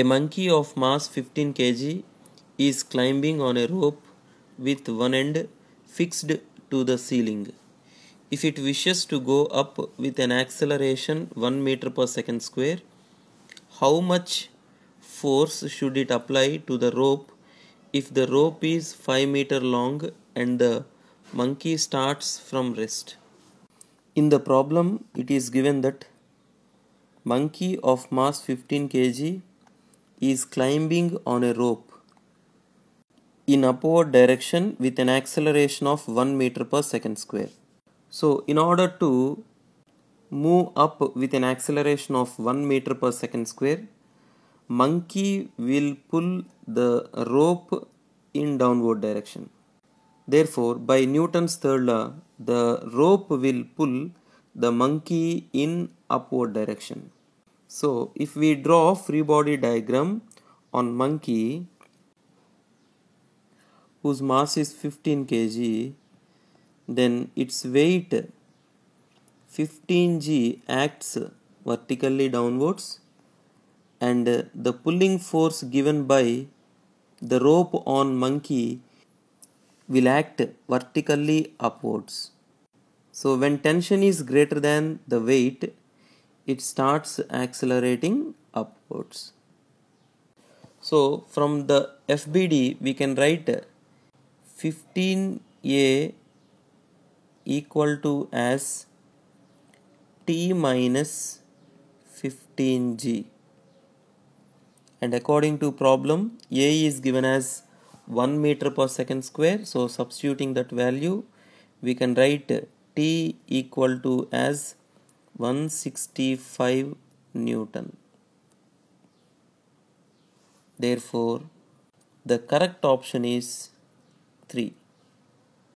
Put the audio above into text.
A monkey of mass 15 kg is climbing on a rope with one end fixed to the ceiling. If it wishes to go up with an acceleration 1 meter per second square, how much force should it apply to the rope if the rope is 5 meter long and the monkey starts from rest? In the problem, it is given that monkey of mass 15 kg is climbing on a rope in upward direction with an acceleration of 1 meter per second square. So in order to move up with an acceleration of 1 meter per second square, monkey will pull the rope in downward direction. Therefore, by Newton's third law, the rope will pull the monkey in upward direction. So if we draw free body diagram on monkey whose mass is 15 kg then its weight 15 g acts vertically downwards and the pulling force given by the rope on monkey will act vertically upwards. So when tension is greater than the weight it starts accelerating upwards. So from the FBD we can write 15A equal to as T minus 15G and according to problem A is given as 1 meter per second square so substituting that value we can write T equal to as 165 Newton. Therefore, the correct option is 3.